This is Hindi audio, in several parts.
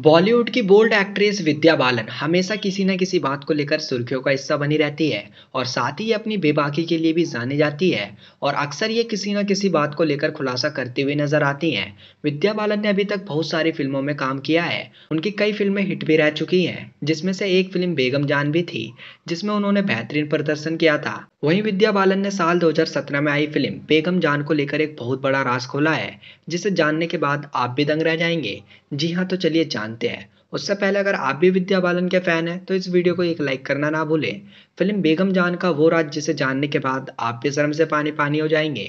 बॉलीवुड की बोल्ड एक्ट्रेस विद्या बालन हमेशा किसी न किसी बात को लेकर सुर्खियों का हिस्सा बनी रहती है और साथ ही अपनी बेबाकी के लिए भी जानी जाती है और अक्सर ये किसी न किसी बात को लेकर खुलासा करती हुई नजर आती हैं विद्या बालन ने अभी तक बहुत सारी फिल्मों में काम किया है उनकी कई फिल्में हिट भी रह चुकी हैं जिसमें से एक फिल्म बेगम जान भी थी जिसमें उन्होंने बेहतरीन प्रदर्शन किया था वहीं विद्या बालन ने साल 2017 में आई फिल्म बेगम जान को लेकर एक बहुत बड़ा राज खोला है जिसे जानने के बाद आप भी दंग रह जाएंगे जी हाँ तो चलिए जानते हैं उससे पहले अगर आप भी विद्या बालन के फैन हैं तो इस वीडियो को एक लाइक करना ना भूलें फिल्म बेगम जान का वो राज जिसे जानने के बाद आप भी शर्म से पानी पानी हो जाएंगे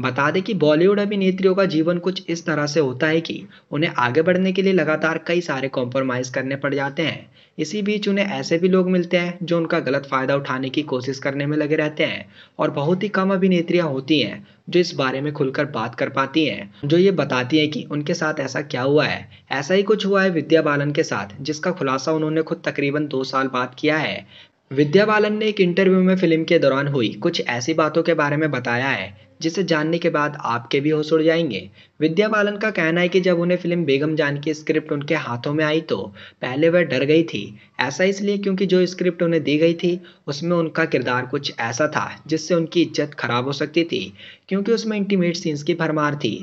बता दें कि बॉलीवुड अभिनेत्रियों का जीवन कुछ इस तरह से होता है कि उन्हें आगे बढ़ने के लिए लगातार कई सारे कॉम्प्रोमाइज़ करने पड़ जाते हैं इसी बीच उन्हें ऐसे भी लोग मिलते हैं जो उनका गलत फ़ायदा उठाने की कोशिश करने में लगे रहते हैं और बहुत ही कम अभिनेत्रियाँ होती हैं जो इस बारे में खुलकर बात कर पाती हैं जो ये बताती हैं कि उनके साथ ऐसा क्या हुआ है ऐसा ही कुछ हुआ है विद्या बालन के साथ जिसका खुलासा उन्होंने खुद तकरीबन दो साल बाद किया है विद्या बालन ने एक इंटरव्यू में फिल्म के दौरान हुई कुछ ऐसी बातों के बारे में बताया है जिसे जानने के बाद आपके भी होश उड़ जाएंगे विद्या बालन का कहना है कि जब उन्हें फिल्म बेगम जान की स्क्रिप्ट उनके हाथों में आई तो पहले वह डर गई थी ऐसा इसलिए क्योंकि जो स्क्रिप्ट उन्हें दी गई थी उसमें उनका किरदार कुछ ऐसा था जिससे उनकी इज्जत खराब हो सकती थी क्योंकि उसमें इंटीमेट सीन्स की भरमार थी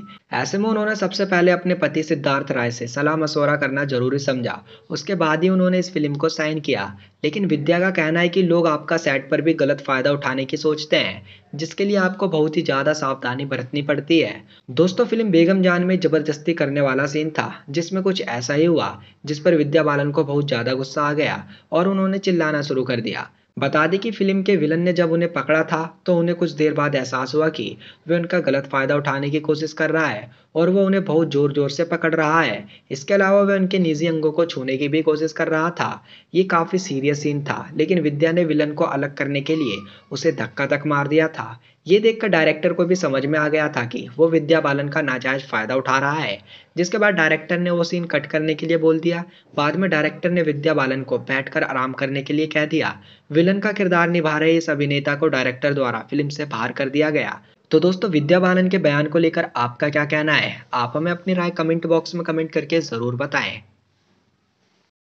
ऐसे में उन्होंने सबसे पहले अपने पति सिद्धार्थ राय से सलाह मशवरा करना जरूरी समझा उसके बाद ही उन्होंने इस फिल्म को साइन किया लेकिन विद्या का कहना है कि लोग आपका सेट पर भी गलत फ़ायदा उठाने की सोचते हैं जिसके लिए आपको बहुत ही ज़्यादा सावधानी बरतनी पड़ती है दोस्तों फिल्म बेगम जान में ज़बरदस्ती करने वाला सीन था जिसमें कुछ ऐसा ही हुआ जिस पर विद्या बालन को बहुत ज़्यादा गुस्सा आ गया और उन्होंने चिल्लाना शुरू कर दिया बता दें कि फिल्म के विलन ने जब उन्हें पकड़ा था तो उन्हें कुछ देर बाद एहसास हुआ कि वे उनका गलत फ़ायदा उठाने की कोशिश कर रहा है और वह उन्हें बहुत ज़ोर ज़ोर से पकड़ रहा है इसके अलावा वह उनके निजी अंगों को छूने की भी कोशिश कर रहा था ये काफ़ी सीरियस सीन था लेकिन विद्या ने विलन को अलग करने के लिए उसे धक्का तक मार दिया था ये देखकर डायरेक्टर को भी समझ में आ गया था कि वो विद्या बालन का नाजायज फ़ायदा उठा रहा है जिसके बाद डायरेक्टर ने वो सीन कट करने के लिए बोल दिया बाद में डायरेक्टर ने विद्या बालन को बैठकर आराम करने के लिए कह दिया विलन का किरदार निभा रहे इस अभिनेता को डायरेक्टर द्वारा फिल्म से बाहर कर दिया गया तो दोस्तों विद्या बालन के बयान को लेकर आपका क्या कहना है आप हमें अपनी राय कमेंट बॉक्स में कमेंट करके ज़रूर बताएं